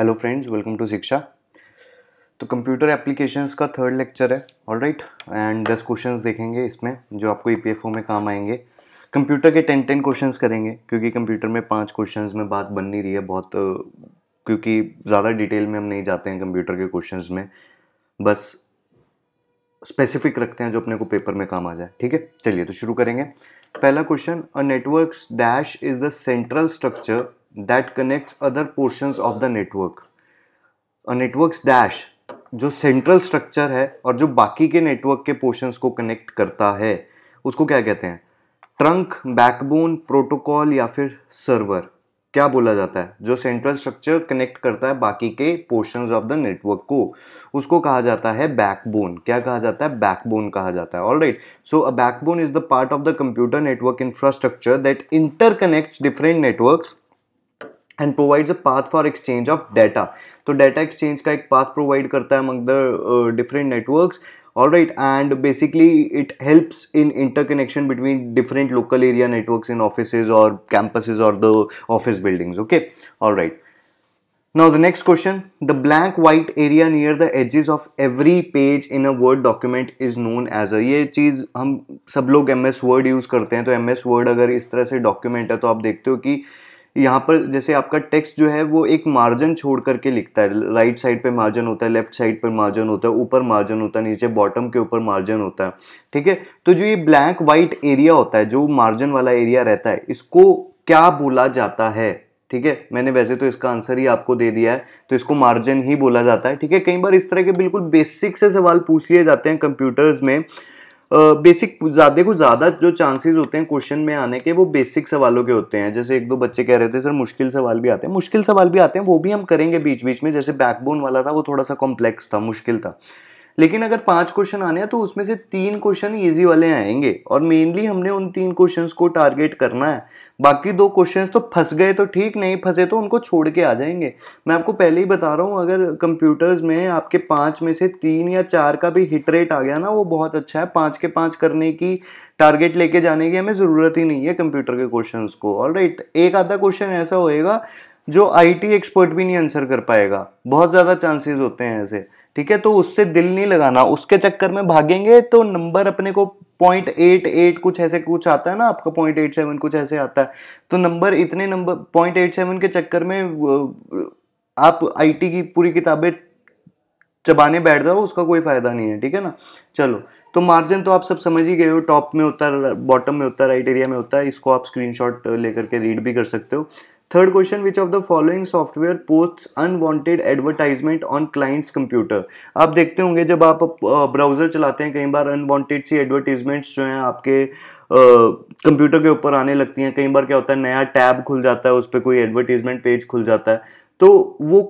hello friends welcome to Shiksha तो computer applications का third lecture है ऑल राइट एंड दस क्वेश्चंस देखेंगे इसमें जो आपको ई e में काम आएंगे कंप्यूटर के टेन टेन क्वेश्चंस करेंगे क्योंकि कंप्यूटर में पांच क्वेश्चंस में बात बन नहीं रही है बहुत क्योंकि ज़्यादा डिटेल में हम नहीं जाते हैं कंप्यूटर के क्वेश्चन में बस स्पेसिफिक रखते हैं जो अपने को पेपर में काम आ जाए ठीक है चलिए तो शुरू करेंगे पहला question a network dash is the central structure that connects other portions of the network a network dash जो सेंट्रल स्ट्रक्चर है और जो बाकी के नेटवर्क के पोर्शंस को कनेक्ट करता है उसको क्या कहते हैं ट्रंक बैकबोन प्रोटोकॉल या फिर सर्वर क्या बोला जाता है जो सेंट्रल स्ट्रक्चर कनेक्ट करता है बाकी के पोर्शंस ऑफ द नेटवर्क को उसको कहा जाता है बैकबोन क्या कहा जाता है बैकबोन कहा जाता है all right so a backbone is the part of the computer network infrastructure that interconnects different networks and provides a path for exchange of data तो डेटा एक्सचेंज का एक पाथ प्रोवाइड करता है among the different network all right and basically it helps in interconnection between different local area network in office और campuses और the office buildings okay all right now the next question the black white area near the edges of every page in a word document is known as a ये चीज हम सब लोग M S word use करते हैं तो M S word अगर इस तरह से डॉक्यूमेंट है तो आप देखते हो कि uh, यहाँ पर जैसे आपका टेक्स्ट जो है वो एक मार्जिन छोड़ करके लिखता है राइट साइड पे मार्जिन होता है लेफ्ट साइड पर मार्जिन होता है ऊपर मार्जिन होता है नीचे बॉटम के ऊपर मार्जिन होता है ठीक है तो जो ये ब्लैक वाइट एरिया होता है जो मार्जिन वाला एरिया रहता है इसको क्या बोला जाता है ठीक है मैंने वैसे तो इसका आंसर ही आपको दे दिया है तो इसको मार्जिन ही बोला जाता है ठीक है कई बार इस तरह के बिल्कुल बेसिक से सवाल पूछ लिए जाते हैं कंप्यूटर्स में बेसिक ज़्यादा को ज़्यादा जो चांसेस होते हैं क्वेश्चन में आने के वो बेसिक सवालों के होते हैं जैसे एक दो बच्चे कह रहे थे सर मुश्किल सवाल भी आते हैं मुश्किल सवाल भी आते हैं वो भी हम करेंगे बीच बीच में जैसे बैकबोन वाला था वो थोड़ा सा कॉम्प्लेक्स था मुश्किल था लेकिन अगर पांच क्वेश्चन आने हैं तो उसमें से तीन क्वेश्चन इजी वाले आएंगे और मेनली हमने उन तीन क्वेश्चन को टारगेट करना है बाकी दो क्वेश्चन तो फंस गए तो ठीक नहीं फंसे तो उनको छोड़ के आ जाएंगे मैं आपको पहले ही बता रहा हूँ अगर कंप्यूटर्स में आपके पाँच में से तीन या चार का भी हिट रेट आ गया ना वो बहुत अच्छा है पाँच के पाँच करने की टारगेट लेके जाने की हमें ज़रूरत ही नहीं है कंप्यूटर के क्वेश्चन को ऑल राइट एक आधा क्वेश्चन ऐसा होएगा जो आई एक्सपर्ट भी नहीं आंसर कर पाएगा बहुत ज़्यादा चांसेज होते हैं ऐसे ठीक है तो उससे दिल नहीं लगाना उसके चक्कर में भागेंगे तो नंबर अपने को पॉइंट एट एट कुछ ऐसे कुछ आता है ना आपका पॉइंट एट सेवन कुछ ऐसे आता है तो नंबर इतने नंबर पॉइंट एट सेवन के चक्कर में आप आईटी की पूरी किताबें चबाने बैठ जाओ उसका कोई फ़ायदा नहीं है ठीक है ना चलो तो मार्जिन तो आप सब समझ ही गए हो टॉप में होता है बॉटम में होता है राइट एरिया में होता है इसको आप स्क्रीनशॉट लेकर के रीड भी कर सकते हो third question which of the following software post unwanted advertisement on clients computer आप देखते होंगे जब आप ब्राउज़र चलाते हैं कई बार अनवांटेड सी एडवर्टीजमेंट्स जो हैं आपके कंप्यूटर uh, के ऊपर आने लगती हैं कई बार क्या होता है नया टैब खुल जाता है उस पर कोई एडवर्टीजमेंट पेज खुल जाता है तो वो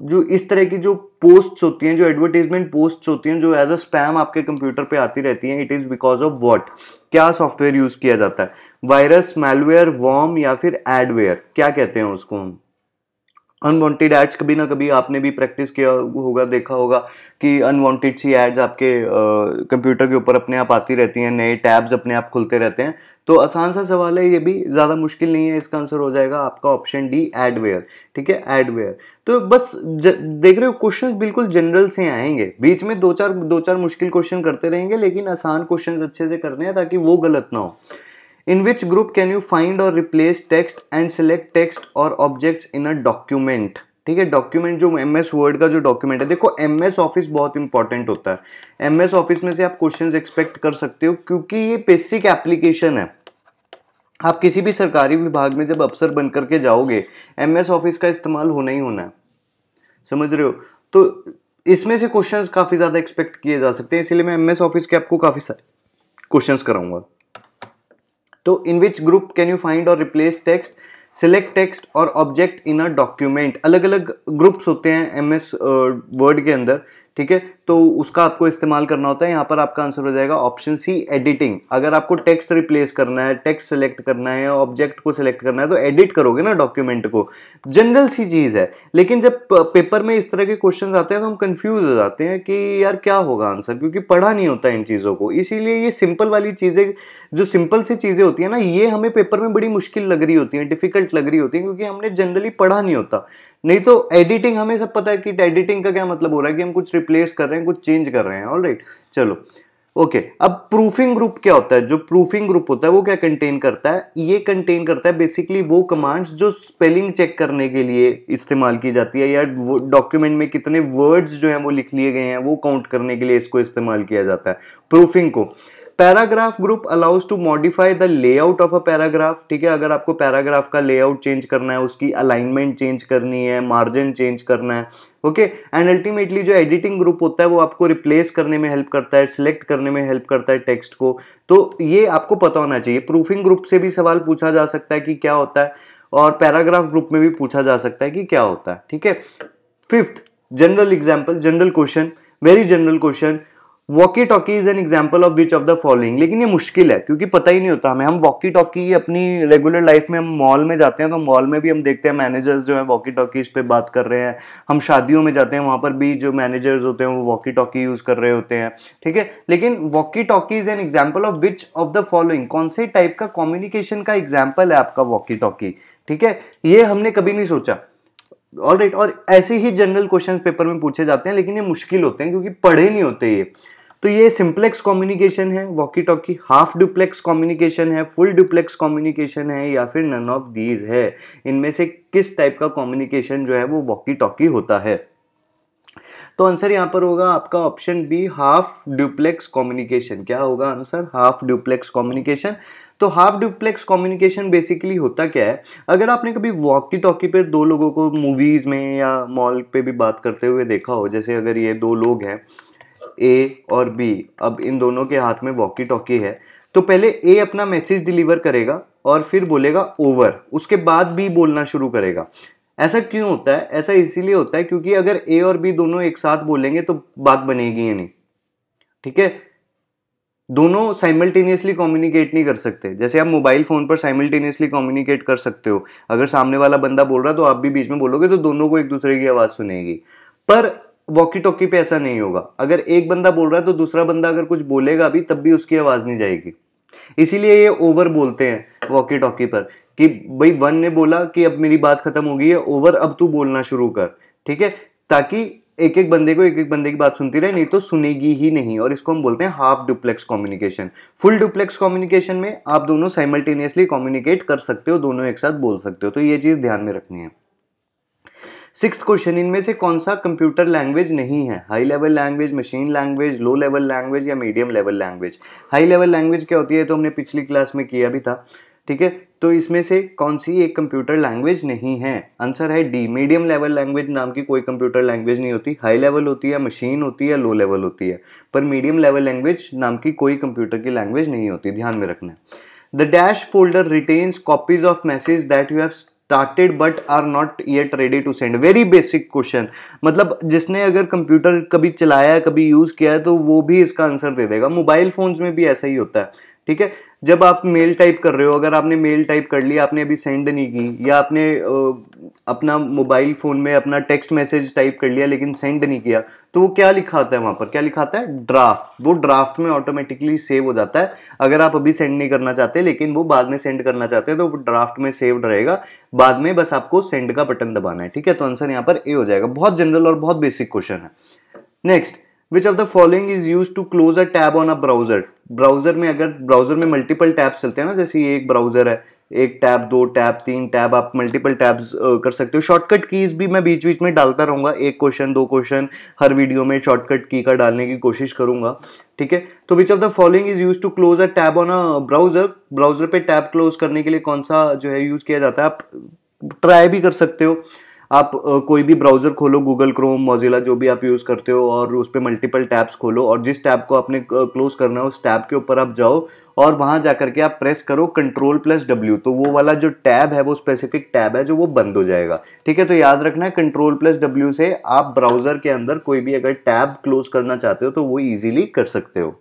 जो इस तरह की जो पोस्ट्स होती हैं जो एडवर्टीजमेंट पोस्ट्स होती हैं जो एज अ स्पैम आपके कंप्यूटर पे आती रहती हैं it is because of what क्या सॉफ्टवेयर यूज़ किया जाता है वायरस मेलवेयर वॉर्म या फिर एडवेयर क्या कहते हैं उसको हम अनवांटेड एड्स कभी ना कभी आपने भी प्रैक्टिस किया होगा देखा होगा कि अनवांटेड सी एड्स आपके कंप्यूटर के ऊपर अपने आप आती रहती हैं नए टैब्स अपने आप खुलते रहते हैं तो आसान सा सवाल है ये भी ज़्यादा मुश्किल नहीं है इसका आंसर हो जाएगा आपका ऑप्शन डी एडवेयर ठीक है एडवेयर तो बस ज, देख रहे हो क्वेश्चंस बिल्कुल जनरल से आएंगे बीच में दो चार दो चार मुश्किल क्वेश्चन करते रहेंगे लेकिन आसान क्वेश्चंस अच्छे से करने हैं ताकि वो गलत ना हो in which group can you find और replace text and select text और ऑब्जेक्ट्स इन अ डॉक्यूमेंट ठीक है डॉक्यूमेंट जो एम एस वर्ड का जो डॉक्यूमेंट है देखो एम एस ऑफिस बहुत इंपॉर्टेंट होता है एम एस ऑफिस में से आप क्वेश्चंस एक्सपेक्ट कर सकते हो क्योंकि ये बेसिक एप्लीकेशन है आप किसी भी सरकारी विभाग में जब अफसर बन करके जाओगे एम एस ऑफिस का इस्तेमाल होना ही होना है समझ रहे हो तो इसमें से क्वेश्चन काफ़ी ज़्यादा एक्सपेक्ट किए जा सकते हैं इसलिए मैं एम एस ऑफिस के आपको काफ़ी सारे क्वेश्चन कराऊंगा तो in which group can you find और रिप्लेस टेक्स्ट सिलेक्ट टेक्स्ट और ऑब्जेक्ट इन अ डॉक्यूमेंट अलग अलग ग्रुप्स होते हैं एम एस वर्ड के अंदर ठीक है तो उसका आपको इस्तेमाल करना होता है यहाँ पर आपका आंसर हो जाएगा ऑप्शन सी एडिटिंग अगर आपको टेक्स्ट रिप्लेस करना है टेक्स्ट सेलेक्ट करना है ऑब्जेक्ट को सिलेक्ट करना है तो एडिट करोगे ना डॉक्यूमेंट को जनरल सी चीज़ है लेकिन जब पेपर में इस तरह के क्वेश्चन आते हैं तो हम कंफ्यूज हो जाते हैं कि यार क्या होगा आंसर क्योंकि पढ़ा नहीं होता इन चीज़ों को इसीलिए ये सिंपल वाली चीज़ें जो सिंपल सी चीज़ें होती है ना ये हमें पेपर में बड़ी मुश्किल लग रही होती है डिफिकल्ट लग रही होती हैं क्योंकि हमने जनरली पढ़ा नहीं होता नहीं तो एडिटिंग हमें सब पता है कि एडिटिंग का क्या मतलब हो रहा है कि हम कुछ रिप्लेस कर रहे हैं कुछ चेंज कर रहे हैं ऑल राइट चलो ओके okay, अब प्रूफिंग ग्रुप क्या होता है जो प्रूफिंग ग्रुप होता है वो क्या कंटेन करता है ये कंटेन करता है बेसिकली वो कमांड्स जो स्पेलिंग चेक करने के लिए इस्तेमाल की जाती है या डॉक्यूमेंट में कितने वर्ड्स जो हैं वो लिख लिए गए हैं वो काउंट करने के लिए इसको इस्तेमाल किया जाता है प्रूफिंग को paragraph group allows to modify the layout of a paragraph ठीक है अगर आपको पैराग्राफ का लेआउट चेंज करना है उसकी अलाइनमेंट चेंज करनी है मार्जिन चेंज करना है ओके एंड अल्टीमेटली जो एडिटिंग ग्रुप होता है वो आपको रिप्लेस करने में हेल्प करता है सिलेक्ट करने में हेल्प करता है टेक्स्ट को तो ये आपको पता होना चाहिए प्रूफिंग ग्रुप से भी सवाल पूछा जा सकता है कि क्या होता है और पैराग्राफ ग्रुप में भी पूछा जा सकता है कि क्या होता है ठीक है fifth general example general question very general question walkie talkie is an example of which of the following लेकिन ये मुश्किल है क्योंकि पता ही नहीं होता हमें हम वॉकी टॉकी अपनी रेगुलर लाइफ में हम मॉल में जाते हैं तो मॉल में भी हम देखते हैं मैनेजर्स जो है वॉकी टॉकीज पे बात कर रहे हैं हम शादियों में जाते हैं वहाँ पर भी जो मैनेजर्स होते हैं वो वॉकी टॉकी यूज़ कर रहे होते हैं ठीक है लेकिन walkie talkie is an example of which of the following कौन से टाइप का कॉम्युनिकेशन का एग्जाम्पल है आपका वॉकी टॉकी ठीक है ये हमने कभी नहीं सोचा ऑल right, और ऐसे ही जनरल क्वेश्चंस पेपर में पूछे जाते हैं लेकिन ये मुश्किल होते हैं क्योंकि पढ़े नहीं होते ये तो ये सिंप्लेक्स कम्युनिकेशन है walkie talkie half duplex communication है फुल डुप्लेक्स कम्युनिकेशन है या फिर नन ऑफ दीज है इनमें से किस टाइप का कम्युनिकेशन जो है वो वॉकी टॉकी होता है तो आंसर यहाँ पर होगा आपका option B half duplex communication क्या होगा आंसर हाफ डुप्लेक्स कम्युनिकेशन तो हाफ डुप्लेक्स कम्युनिकेशन बेसिकली होता क्या है अगर आपने कभी वॉकी टॉकी पर दो लोगों को मूवीज़ में या मॉल पे भी बात करते हुए देखा हो जैसे अगर ये दो लोग हैं ए और बी अब इन दोनों के हाथ में वॉकी टॉकी है तो पहले ए अपना मैसेज डिलीवर करेगा और फिर बोलेगा ओवर उसके बाद बी बोलना शुरू करेगा ऐसा क्यों होता है ऐसा इसीलिए होता है क्योंकि अगर ए और बी दोनों एक साथ बोलेंगे तो बात बनेगी या नहीं ठीक है दोनों साइमल्टेनियसली कम्युनिकेट नहीं कर सकते जैसे आप मोबाइल फ़ोन पर साइमल्टेनियसली कम्युनिकेट कर सकते हो अगर सामने वाला बंदा बोल रहा है तो आप भी बीच में बोलोगे तो दोनों को एक दूसरे की आवाज़ सुनेगी पर वॉकी टॉकी पे ऐसा नहीं होगा अगर एक बंदा बोल रहा है तो दूसरा बंदा अगर कुछ बोलेगा भी तब भी उसकी आवाज़ नहीं जाएगी इसीलिए ये ओवर बोलते हैं वॉकी टॉकी पर कि भाई वन ने बोला कि अब मेरी बात खत्म हो गई है ओवर अब तू बोलना शुरू कर ठीक है ताकि एक एक बंदे को एक एक बंदे की बात सुनती रहे नहीं तो सुनेगी ही नहीं और इसको हम बोलते हैं half duplex communication full duplex communication में आप दोनों साइमल्टेनियसली कम्युनिकेट कर सकते हो दोनों एक साथ बोल सकते हो तो ये चीज़ ध्यान में रखनी है सिक्स क्वेश्चन इनमें से कौन सा कंप्यूटर लैंग्वेज नहीं है high level language machine language low level language या medium level language high level language क्या होती है तो हमने पिछली क्लास में किया भी था ठीक है तो इसमें से कौन सी एक कंप्यूटर लैंग्वेज नहीं है आंसर है डी मीडियम लेवल लैंग्वेज नाम की कोई कंप्यूटर लैंग्वेज नहीं होती हाई लेवल होती है मशीन होती है लो लेवल होती है पर मीडियम लेवल लैंग्वेज नाम की कोई कंप्यूटर की लैंग्वेज नहीं होती ध्यान में रखना है the dash folder retains copies of message that you have started but are not yet ready to send very basic question मतलब जिसने अगर कंप्यूटर कभी चलाया कभी यूज़ किया है तो वो भी इसका आंसर दे देगा मोबाइल फ़ोन्स में भी ऐसा ही होता है ठीक है जब आप मेल टाइप कर रहे हो अगर आपने मेल टाइप कर लिया आपने अभी सेंड नहीं की या आपने अपना मोबाइल फ़ोन में अपना टेक्स्ट मैसेज टाइप कर लिया लेकिन सेंड नहीं किया तो वो क्या लिखाता है वहाँ पर क्या लिखाता है ड्राफ्ट वो ड्राफ्ट में ऑटोमेटिकली सेव हो जाता है अगर आप अभी सेंड नहीं करना चाहते लेकिन वो बाद में सेंड करना चाहते हैं तो वो ड्राफ्ट में सेव रहेगा बाद में बस आपको सेंड का बटन दबाना है ठीक है तो आंसर यहाँ पर ए हो जाएगा बहुत जनरल और बहुत बेसिक क्वेश्चन है next which of the following is use to close a tab on a browser browser में अगर ब्राउजर में मल्टीपल टैब चलते हैं ना जैसे एक ब्राउजर है एक टैब दो टैब तीन टैब आप मल्टीपल टैब्स कर सकते हो शॉर्टकट कीज भी मैं बीच बीच में डालता रहूँगा एक क्वेश्चन दो क्वेश्चन हर वीडियो में शॉर्टकट की का डालने की कोशिश करूंगा ठीक है तो which of the following is use to close a tab on a browser browser पे टैब क्लोज करने के लिए कौन सा जो है यूज़ किया जाता है आप ट्राई भी कर सकते हो आप कोई भी ब्राउज़र खोलो गूगल क्रोम मोजिला जो भी आप यूज़ करते हो और उस पर मल्टीपल टैब्स खोलो और जिस टैब को आपने क्लोज करना है उस टैब के ऊपर आप जाओ और वहाँ जा के आप प्रेस करो कंट्रोल प्लस डब्ल्यू तो वो वाला जो टैब है वो स्पेसिफिक टैब है जो वो बंद हो जाएगा ठीक है तो याद रखना है कंट्रोल प्लस डब्ल्यू से आप ब्राउज़र के अंदर कोई भी अगर टैब क्लोज करना चाहते हो तो वो इजीली कर सकते हो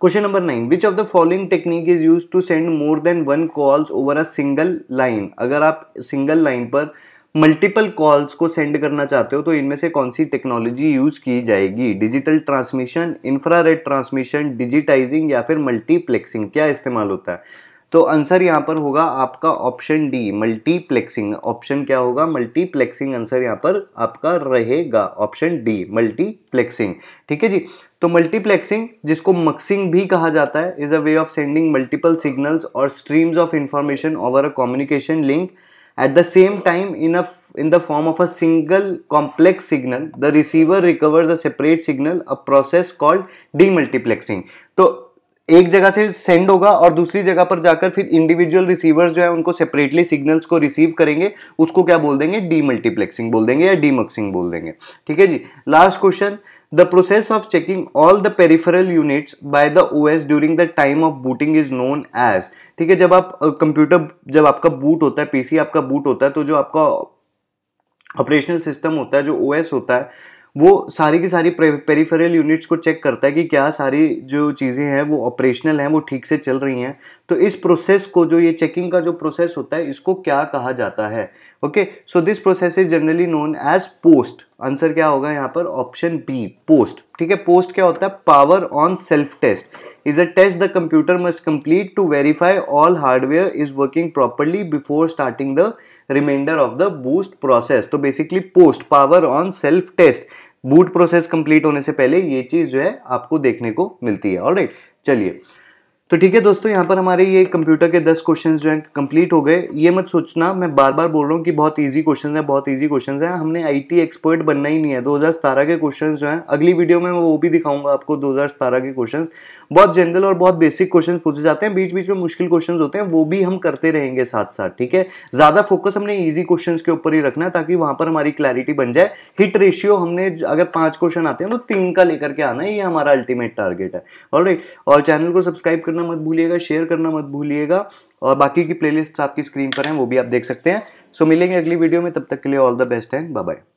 question number nine which of the following technique is use to send more than one calls over a single line अगर आप सिंगल लाइन पर मल्टीपल कॉल्स को सेंड करना चाहते हो तो इनमें से कौन सी टेक्नोलॉजी यूज की जाएगी digital transmission infrared transmission digitising या फिर मल्टीप्लेक्सिंग क्या इस्तेमाल होता है तो आंसर यहाँ पर होगा आपका ऑप्शन डी मल्टीप्लेक्सिंग ऑप्शन क्या होगा मल्टीप्लेक्सिंग आंसर यहाँ पर आपका रहेगा ऑप्शन डी मल्टीप्लेक्सिंग ठीक है जी तो मल्टीप्लेक्सिंग जिसको मक्सिंग भी कहा जाता है is a way of sending multiple signals और streams of information over a communication link the same time in a in the form of a single complex signal the receiver recover the separate signal a process called demultiplexing तो एक जगह से send होगा और दूसरी जगह पर जाकर फिर इंडिविजुअल रिसीवर्स जो है उनको सेपरेटली सिग्नल्स को रिसीव करेंगे उसको क्या बोल देंगे डी मल्टीप्लेक्सिंग बोल देंगे या डी मक्सिंग बोल देंगे ठीक है जी last question process of checking all the the peripheral by the O S during the time of booting is known as ठीक है जब आप कंप्यूटर जब आपका बूट होता है पीसी आपका बूट होता है तो जो आपका ऑपरेशनल सिस्टम होता है जो ओएस होता है वो सारी की सारी पेरीफेरल यूनिट्स को चेक करता है कि क्या सारी जो चीज़ें हैं वो ऑपरेशनल हैं वो ठीक से चल रही हैं तो इस प्रोसेस को जो ये चेकिंग का जो प्रोसेस होता है इसको क्या कहा जाता है okay so this process is generally known as post answer क्या होगा यहाँ पर ऑप्शन बी पोस्ट ठीक है पोस्ट क्या होता है power on self test is a test the computer must complete to verify all hardware is working properly before starting the reminder of the boost process तो basically post power on self test boot process complete होने से पहले ये चीज़ जो है आपको देखने को मिलती है ऑलराइट चलिए तो ठीक है दोस्तों यहाँ पर हमारे ये कंप्यूटर के दस क्वेश्चन जो हैं कंप्लीट हो गए ये मत सोचना मैं बार बार बोल रहा हूँ कि बहुत इजी क्वेश्चन है बहुत इजी क्वेश्चन है हमने आईटी एक्सपर्ट बनना ही नहीं है 2017 के क्वेश्चन जो हैं अगली वीडियो में मैं वो भी दिखाऊंगा आपको 2017 के क्वेश्चन बहुत जनरल और बहुत बेसिक क्वेश्चन पूछे जाते हैं बीच बीच में मुश्किल क्वेश्चन होते हैं वो भी हम करते रहेंगे साथ साथ ठीक है ज़्यादा फोकस हमने ईजी क्वेश्चन के ऊपर ही रखना है ताकि वहाँ पर हमारी क्लैरिटी बन जाए हिट रेशियो हमने अगर पांच क्वेश्चन आते हैं तो तीन का लेकर के आना ये हमारा अल्टीमेट टारगेट है और, और चैनल को सब्सक्राइब करना मत भूलिएगा शेयर करना मत भूलिएगा और बाकी की प्लेलिस्ट्स आपकी स्क्रीन पर हैं वो भी आप देख सकते हैं सो मिलेंगे अगली वीडियो में तब तक के लिए ऑल द बेस्ट है बाय बाय